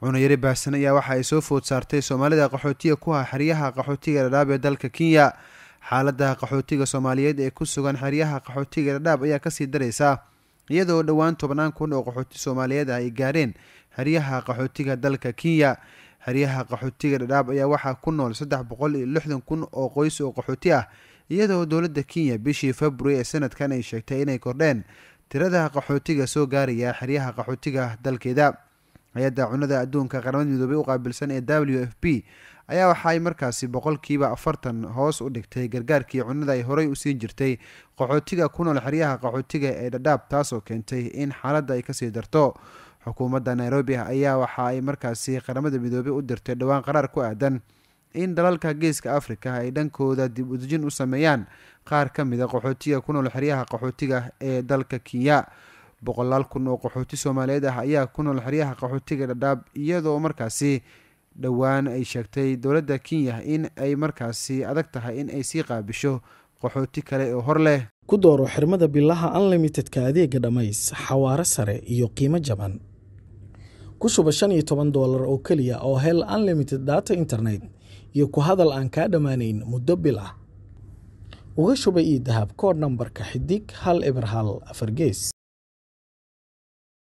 cunayari baahsan ayaa waxa ay soo food saartay soomaalida qaxootiga ku ah xeryaha qaxootiga dhadhaab ee dalka kenya xaalada qaxootiga soomaaliyeed ee ku sugan xeryaha qaxootiga dhadhaab ayaa kasii daraysa iyadoo dhowaan tobnaan kun oo qaxooti soomaaliyeed ah ay gaareen xeryaha qaxootiga dalka kenya xeryaha qaxootiga dhadhaab ayaa waxaa ku nool saddex boqol iyo lixdan kun oo qoys oo qaxooti ah iyadoo dowladda kenya bishii february ee sanadkan ay sheegtay inay kordheen tirada qaxootiga soo gaaraya xeryaha qaxootiga dalkeeda hay-adda cunada adduunka qaramada midoobey u qaabilsan ee w f b ayaa waxaay markaasi boqolkiiba afartan hoos u dhigtay gargaarkii cunada ay horey u siin jirtay qaxootiga ku nool xeryaha qaxootiga ee dhadhaab taasoo keentay in xaaladda ay kasii darto xukuumadda nairobi ayaa waxa ay markaasi qaramada midoobay u dirtay dhowaan qaraar ku aadan in dalalka geeska africa ay dhankooda dib udejin u sameeyaan qaar ka mida ah qaxootiga ku nool xeryaha qaxootiga ee dalka kenya boqolaal kun oo qaxooti soomaaliyeed ah ayaa ku nool xeryaha qaxootiga dhadhaab iyadoo markaasi dhowaan ay sheegtay dowladda kenya in ay markaasi adag tahay in ay sii qaabisho qaxooti kale oo hor leh ku dooro xirmada bilaha unlimitedka adeega dhammays xawaaro sare iyo qiimo jaban ku shuba shan iyo toban doolar oo keliya oo hel unlimited data internet iyo ku hadal aan kaa dhammaanayn muddo bil ah uga shuba ii dahab kood nambarka xidig hal eber hal afar